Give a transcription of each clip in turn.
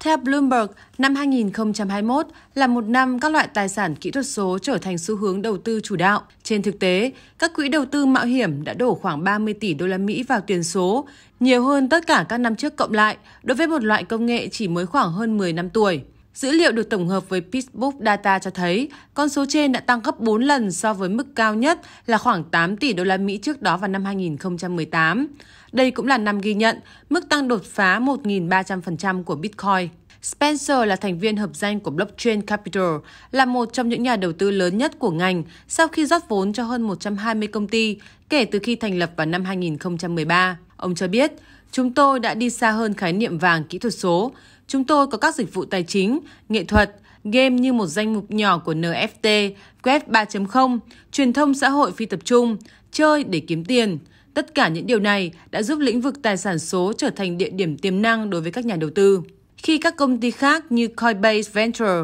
Theo Bloomberg, năm 2021 là một năm các loại tài sản kỹ thuật số trở thành xu hướng đầu tư chủ đạo. Trên thực tế, các quỹ đầu tư mạo hiểm đã đổ khoảng 30 tỷ đô la Mỹ vào tiền số, nhiều hơn tất cả các năm trước cộng lại đối với một loại công nghệ chỉ mới khoảng hơn 10 năm tuổi. Dữ liệu được tổng hợp với Pittsburgh Data cho thấy con số trên đã tăng gấp 4 lần so với mức cao nhất là khoảng 8 tỷ đô la Mỹ trước đó vào năm 2018. Đây cũng là năm ghi nhận mức tăng đột phá 1.300% của Bitcoin. Spencer là thành viên hợp danh của Blockchain Capital, là một trong những nhà đầu tư lớn nhất của ngành sau khi rót vốn cho hơn 120 công ty kể từ khi thành lập vào năm 2013. Ông cho biết, chúng tôi đã đi xa hơn khái niệm vàng kỹ thuật số. Chúng tôi có các dịch vụ tài chính, nghệ thuật, game như một danh mục nhỏ của NFT, Web 3.0, truyền thông xã hội phi tập trung, chơi để kiếm tiền. Tất cả những điều này đã giúp lĩnh vực tài sản số trở thành địa điểm tiềm năng đối với các nhà đầu tư khi các công ty khác như Coinbase Venture,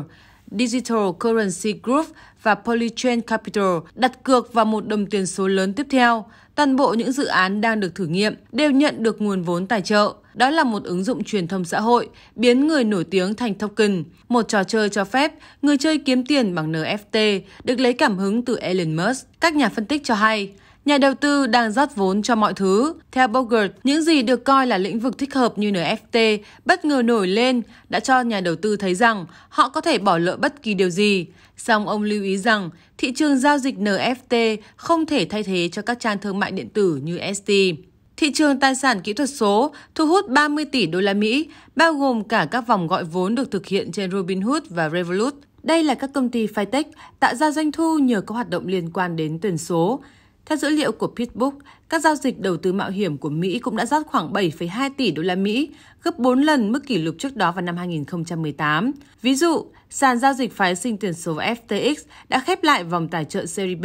Digital Currency Group và Polychain Capital đặt cược vào một đồng tiền số lớn tiếp theo. Toàn bộ những dự án đang được thử nghiệm đều nhận được nguồn vốn tài trợ. Đó là một ứng dụng truyền thông xã hội, biến người nổi tiếng thành token, một trò chơi cho phép người chơi kiếm tiền bằng NFT, được lấy cảm hứng từ Elon Musk. Các nhà phân tích cho hay, Nhà đầu tư đang rót vốn cho mọi thứ. Theo Bogart, những gì được coi là lĩnh vực thích hợp như NFT bất ngờ nổi lên đã cho nhà đầu tư thấy rằng họ có thể bỏ lỡ bất kỳ điều gì. Song ông lưu ý rằng thị trường giao dịch NFT không thể thay thế cho các trang thương mại điện tử như ST. Thị trường tài sản kỹ thuật số thu hút 30 tỷ đô la Mỹ, bao gồm cả các vòng gọi vốn được thực hiện trên Robinhood và Revolut. Đây là các công ty fintech tạo ra doanh thu nhờ các hoạt động liên quan đến tiền số. Theo dữ liệu của PitchBook, các giao dịch đầu tư mạo hiểm của Mỹ cũng đã rót khoảng 7,2 tỷ đô la Mỹ, gấp 4 lần mức kỷ lục trước đó vào năm 2018. Ví dụ, sàn giao dịch phái sinh tiền số FTX đã khép lại vòng tài trợ Series B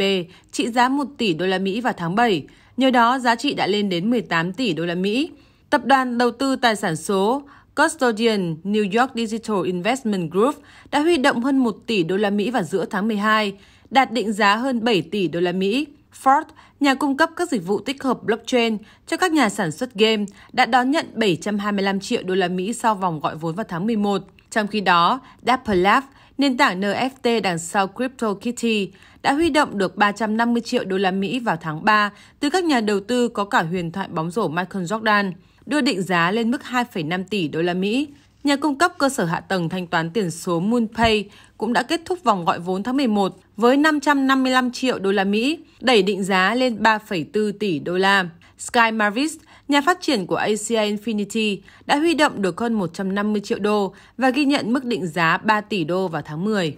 trị giá 1 tỷ đô la Mỹ vào tháng 7, nhờ đó giá trị đã lên đến 18 tỷ đô la Mỹ. Tập đoàn đầu tư tài sản số Custodian New York Digital Investment Group đã huy động hơn 1 tỷ đô la Mỹ vào giữa tháng 12, đạt định giá hơn 7 tỷ đô la Mỹ. Ford, nhà cung cấp các dịch vụ tích hợp blockchain cho các nhà sản xuất game, đã đón nhận 725 triệu đô la Mỹ sau vòng gọi vốn vào tháng 11. Trong khi đó, Dapper Labs, nền tảng NFT đằng sau CryptoKitty, đã huy động được 350 triệu đô la Mỹ vào tháng 3 từ các nhà đầu tư có cả huyền thoại bóng rổ Michael Jordan, đưa định giá lên mức 2,5 tỷ đô la Mỹ. Nhà cung cấp cơ sở hạ tầng thanh toán tiền số MoonPay cũng đã kết thúc vòng gọi vốn tháng 11 với 555 triệu đô la Mỹ, đẩy định giá lên 3,4 tỷ đô la. Sky Marvis, nhà phát triển của ACI Infinity, đã huy động được hơn 150 triệu đô và ghi nhận mức định giá 3 tỷ đô vào tháng 10.